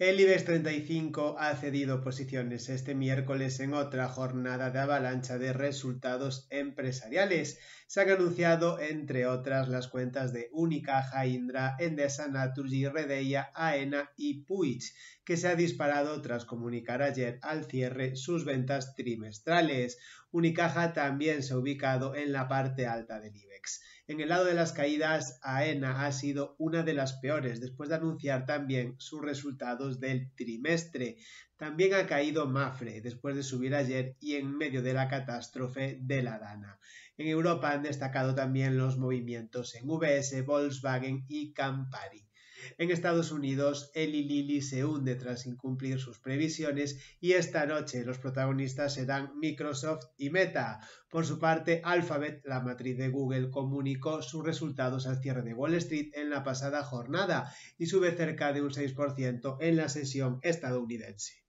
El IBEX 35 ha cedido posiciones este miércoles en otra jornada de avalancha de resultados empresariales. Se han anunciado, entre otras, las cuentas de Unicaja, Indra, Endesa, Naturgy, Redeya, Aena y Puig, que se ha disparado tras comunicar ayer al cierre sus ventas trimestrales. Unicaja también se ha ubicado en la parte alta del IBEX. En el lado de las caídas, AENA ha sido una de las peores después de anunciar también sus resultados del trimestre. También ha caído Mafre después de subir ayer y en medio de la catástrofe de la Dana. En Europa han destacado también los movimientos en VS, Volkswagen y Campari. En Estados Unidos, Eli Lilly se hunde tras incumplir sus previsiones y esta noche los protagonistas serán Microsoft y Meta. Por su parte, Alphabet, la matriz de Google, comunicó sus resultados al cierre de Wall Street en la pasada jornada y sube cerca de un 6% en la sesión estadounidense.